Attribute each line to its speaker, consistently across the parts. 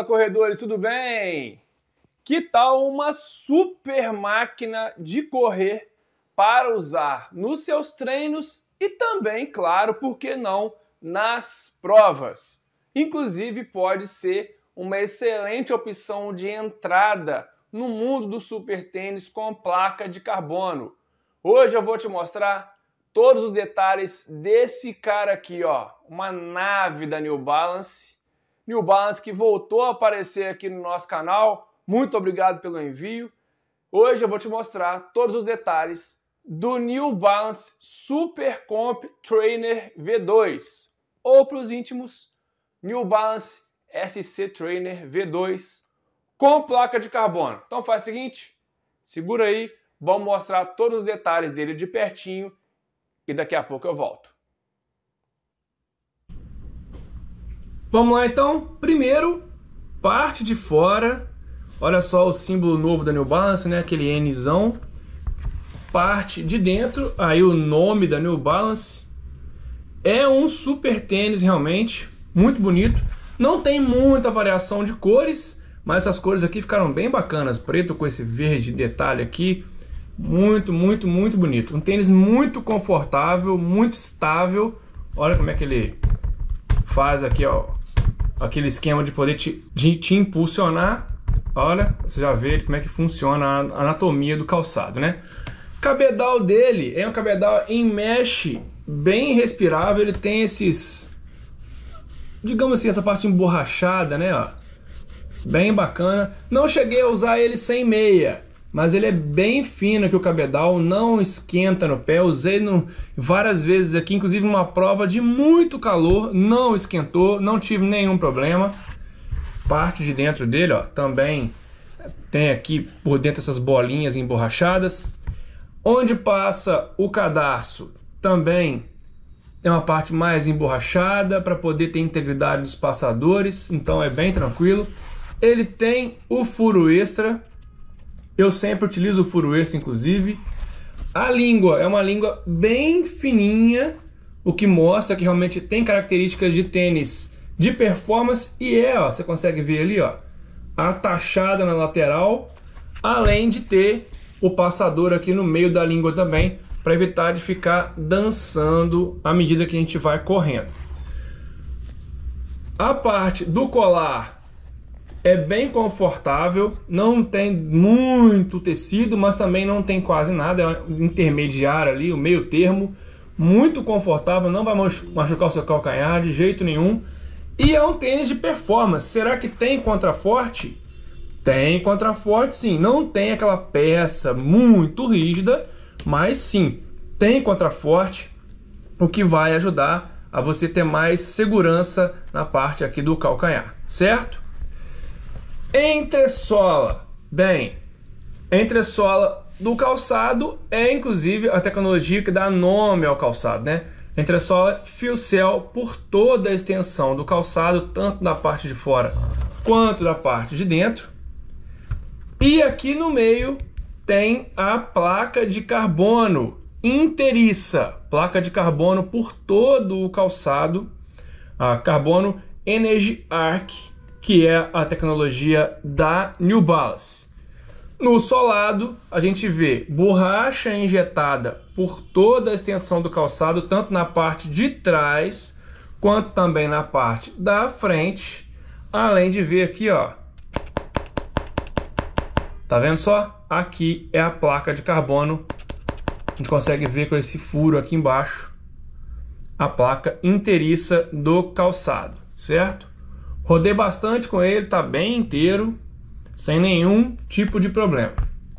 Speaker 1: Fala corredores, tudo bem? Que tal uma super máquina de correr para usar nos seus treinos e também, claro, por que não, nas provas? Inclusive, pode ser uma excelente opção de entrada no mundo do super tênis com placa de carbono. Hoje eu vou te mostrar todos os detalhes desse cara aqui, ó, uma nave da New Balance New Balance que voltou a aparecer aqui no nosso canal. Muito obrigado pelo envio. Hoje eu vou te mostrar todos os detalhes do New Balance Super Comp Trainer V2 ou para os íntimos New Balance SC Trainer V2 com placa de carbono. Então faz o seguinte, segura aí, vamos mostrar todos os detalhes dele de pertinho e daqui a pouco eu volto. Vamos lá então. Primeiro, parte de fora. Olha só o símbolo novo da New Balance, né? Aquele Nzão. Parte de dentro, aí o nome da New Balance. É um super tênis realmente, muito bonito. Não tem muita variação de cores, mas essas cores aqui ficaram bem bacanas. Preto com esse verde detalhe aqui. Muito, muito, muito bonito. Um tênis muito confortável, muito estável. Olha como é que ele faz aqui, ó aquele esquema de poder te, de te impulsionar. Olha, você já vê como é que funciona a anatomia do calçado, né? Cabedal dele é um cabedal em mesh, bem respirável. Ele tem esses, digamos assim, essa parte emborrachada, né? Ó, bem bacana. Não cheguei a usar ele sem meia, mas ele é bem fino que o cabedal, não esquenta no pé. Usei no, várias vezes aqui, inclusive uma prova de muito calor, não esquentou, não tive nenhum problema. Parte de dentro dele, ó, também tem aqui por dentro essas bolinhas emborrachadas. Onde passa o cadarço também é uma parte mais emborrachada para poder ter integridade dos passadores, então é bem tranquilo. Ele tem o furo extra eu sempre utilizo o furo esse, inclusive. A língua é uma língua bem fininha, o que mostra que realmente tem características de tênis de performance e é, ó, você consegue ver ali, ó, a tachada na lateral, além de ter o passador aqui no meio da língua também, para evitar de ficar dançando à medida que a gente vai correndo. A parte do colar é bem confortável, não tem muito tecido, mas também não tem quase nada, é intermediário ali, o meio termo, muito confortável, não vai machucar o seu calcanhar de jeito nenhum. E é um tênis de performance. Será que tem contraforte? Tem contraforte sim, não tem aquela peça muito rígida, mas sim, tem contraforte, o que vai ajudar a você ter mais segurança na parte aqui do calcanhar, certo? Entressola. Bem, entressola do calçado é inclusive a tecnologia que dá nome ao calçado, né? Entressola é fio-céu por toda a extensão do calçado, tanto da parte de fora quanto da parte de dentro. E aqui no meio tem a placa de carbono inteiriça, placa de carbono por todo o calçado, a ah, carbono Energy Arc que é a tecnologia da New Balance. No solado, a gente vê borracha injetada por toda a extensão do calçado, tanto na parte de trás quanto também na parte da frente. Além de ver aqui, ó. Tá vendo só? Aqui é a placa de carbono. A gente consegue ver com esse furo aqui embaixo a placa inteiriça do calçado, certo? Rodei bastante com ele, tá bem inteiro, sem nenhum tipo de problema.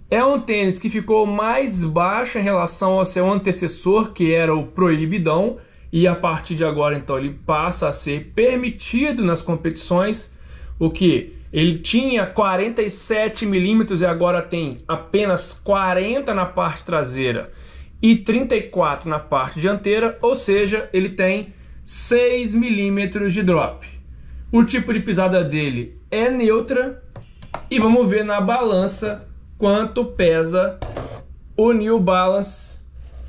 Speaker 1: É um tênis que ficou mais baixo em relação ao seu antecessor, que era o Proibidão, e a partir de agora então ele passa a ser permitido nas competições, o que ele tinha 47 milímetros e agora tem apenas 40 na parte traseira e 34 na parte dianteira, ou seja, ele tem 6 milímetros de drop. O tipo de pisada dele é neutra. E vamos ver na balança quanto pesa o New Balance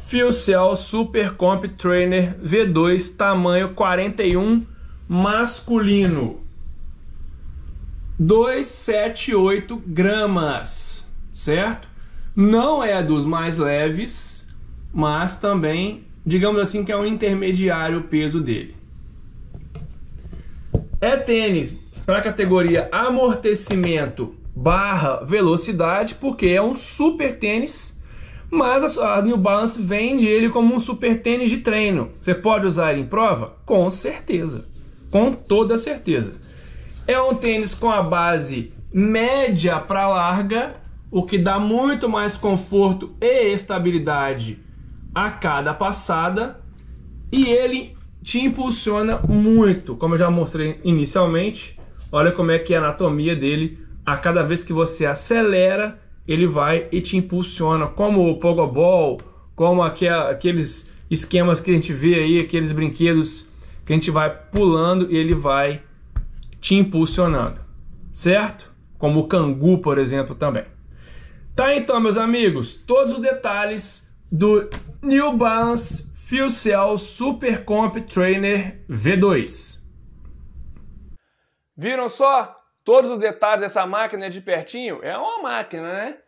Speaker 1: Fuel Cell Super Comp Trainer V2 tamanho 41 masculino. 278 gramas, certo? Não é dos mais leves, mas também, digamos assim, que é um intermediário o peso dele. É tênis para a categoria amortecimento barra velocidade, porque é um super tênis, mas a New Balance vende ele como um super tênis de treino. Você pode usar ele em prova? Com certeza. Com toda certeza. É um tênis com a base média para larga, o que dá muito mais conforto e estabilidade a cada passada. E ele te impulsiona muito, como eu já mostrei inicialmente. Olha como é que é a anatomia dele. A cada vez que você acelera, ele vai e te impulsiona, como o Pogobol, como aqueles esquemas que a gente vê aí, aqueles brinquedos que a gente vai pulando e ele vai te impulsionando, certo? Como o cangu, por exemplo, também. Tá então, meus amigos, todos os detalhes do New Balance FuelCell Supercomp Trainer V2. Viram só? Todos os detalhes dessa máquina de pertinho? É uma máquina, né?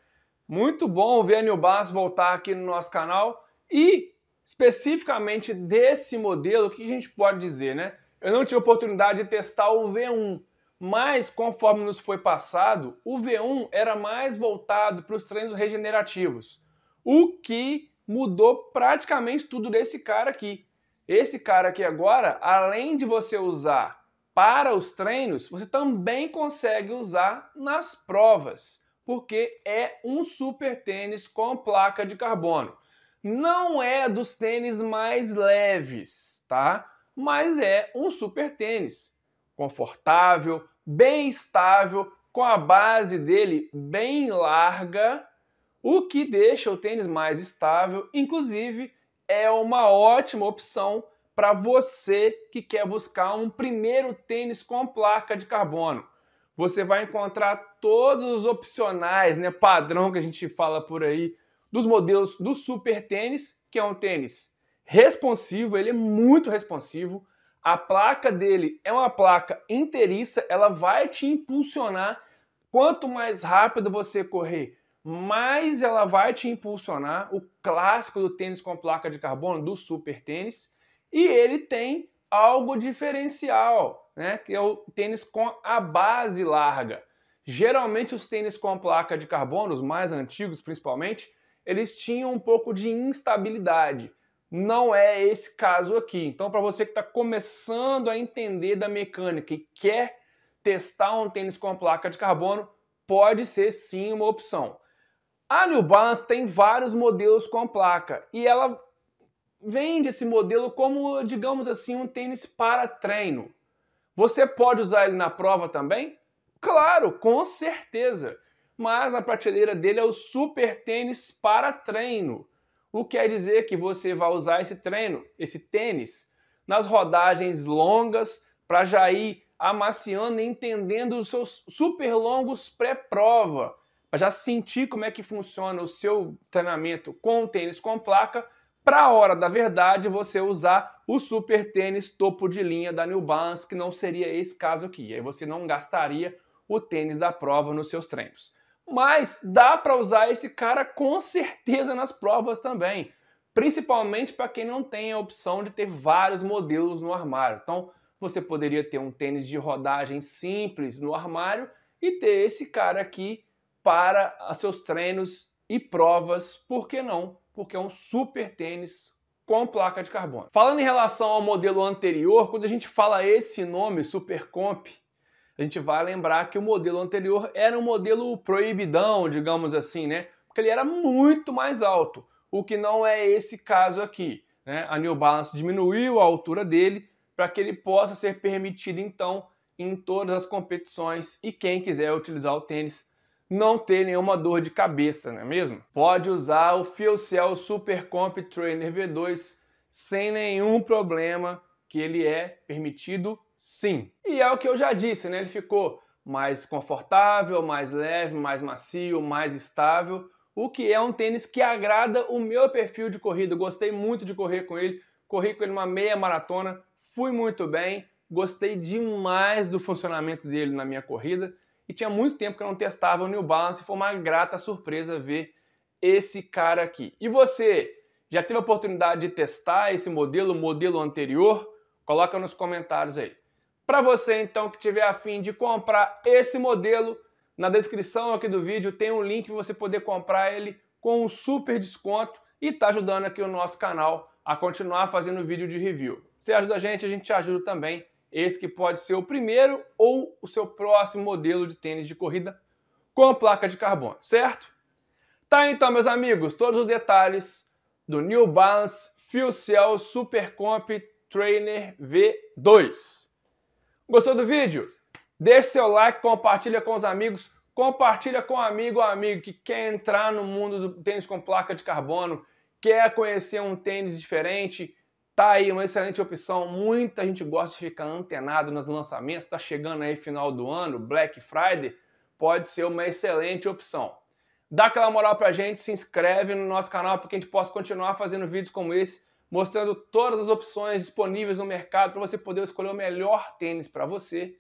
Speaker 1: Muito bom ver a New voltar aqui no nosso canal e especificamente desse modelo, o que a gente pode dizer, né? Eu não tive oportunidade de testar o V1, mas conforme nos foi passado, o V1 era mais voltado para os treinos regenerativos, o que mudou praticamente tudo desse cara aqui. Esse cara aqui agora, além de você usar para os treinos, você também consegue usar nas provas, porque é um super tênis com placa de carbono. Não é dos tênis mais leves, tá? Mas é um super tênis, confortável, bem estável, com a base dele bem larga o que deixa o tênis mais estável, inclusive, é uma ótima opção para você que quer buscar um primeiro tênis com placa de carbono. Você vai encontrar todos os opcionais, né, padrão que a gente fala por aí, dos modelos do Super Tênis, que é um tênis responsivo, ele é muito responsivo. A placa dele é uma placa inteiriça, ela vai te impulsionar. Quanto mais rápido você correr, mais ela vai te impulsionar o clássico do tênis com placa de carbono, do super tênis, e ele tem algo diferencial, né? Que é o tênis com a base larga. Geralmente os tênis com placa de carbono, os mais antigos principalmente, eles tinham um pouco de instabilidade. Não é esse caso aqui. Então, para você que está começando a entender da mecânica e quer testar um tênis com placa de carbono, pode ser sim uma opção. A New Balance tem vários modelos com a placa e ela vende esse modelo como, digamos assim, um tênis para treino. Você pode usar ele na prova também? Claro, com certeza. Mas a prateleira dele é o super tênis para treino. O que quer dizer que você vai usar esse treino, esse tênis, nas rodagens longas para já ir amaciando e entendendo os seus super longos pré-prova para já sentir como é que funciona o seu treinamento com tênis com placa, para a hora da verdade você usar o super tênis topo de linha da New Balance, que não seria esse caso aqui. Aí você não gastaria o tênis da prova nos seus treinos. Mas dá para usar esse cara com certeza nas provas também, principalmente para quem não tem a opção de ter vários modelos no armário. Então, você poderia ter um tênis de rodagem simples no armário e ter esse cara aqui para seus treinos e provas, por que não? Porque é um super tênis com placa de carbono. Falando em relação ao modelo anterior, quando a gente fala esse nome, Super Comp, a gente vai lembrar que o modelo anterior era um modelo proibidão, digamos assim, né? Porque ele era muito mais alto, o que não é esse caso aqui. Né? A New Balance diminuiu a altura dele para que ele possa ser permitido, então, em todas as competições e quem quiser utilizar o tênis não ter nenhuma dor de cabeça, não é mesmo? Pode usar o FioCell Comp Trainer V2 sem nenhum problema, que ele é permitido sim. E é o que eu já disse, né? Ele ficou mais confortável, mais leve, mais macio, mais estável, o que é um tênis que agrada o meu perfil de corrida. gostei muito de correr com ele, corri com ele uma meia maratona, fui muito bem, gostei demais do funcionamento dele na minha corrida e tinha muito tempo que eu não testava o New Balance e foi uma grata surpresa ver esse cara aqui. E você, já teve a oportunidade de testar esse modelo, modelo anterior? Coloca nos comentários aí. Para você então que tiver a fim de comprar esse modelo, na descrição aqui do vídeo tem um link para você poder comprar ele com um super desconto e tá ajudando aqui o nosso canal a continuar fazendo vídeo de review. Você ajuda a gente, a gente te ajuda também esse que pode ser o primeiro ou o seu próximo modelo de tênis de corrida com placa de carbono, certo? Tá então, meus amigos, todos os detalhes do New Balance Fuel Cell Super Comp Trainer V2. Gostou do vídeo? Deixe seu like, compartilha com os amigos, compartilha com um amigo ou um amigo que quer entrar no mundo do tênis com placa de carbono, quer conhecer um tênis diferente, Tá aí uma excelente opção. Muita gente gosta de ficar antenado nos lançamentos. está chegando aí final do ano, Black Friday, pode ser uma excelente opção. Dá aquela moral pra gente, se inscreve no nosso canal para que a gente possa continuar fazendo vídeos como esse, mostrando todas as opções disponíveis no mercado para você poder escolher o melhor tênis para você.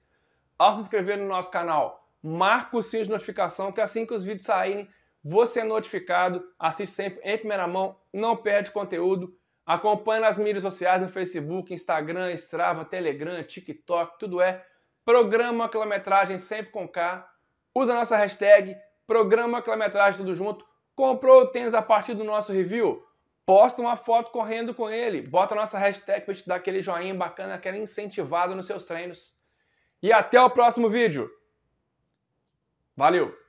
Speaker 1: Ao se inscrever no nosso canal, marca o sininho de notificação que assim que os vídeos saírem, você é notificado, assiste sempre em primeira mão, não perde conteúdo. Acompanhe nas mídias sociais no Facebook, Instagram, Strava, Telegram, TikTok, tudo é Programa Quilometragem sempre com K. Usa a nossa hashtag Programa Quilometragem tudo junto. Comprou o tênis a partir do nosso review? Posta uma foto correndo com ele. Bota a nossa hashtag para te dar aquele joinha bacana, aquela incentivada nos seus treinos. E até o próximo vídeo. Valeu!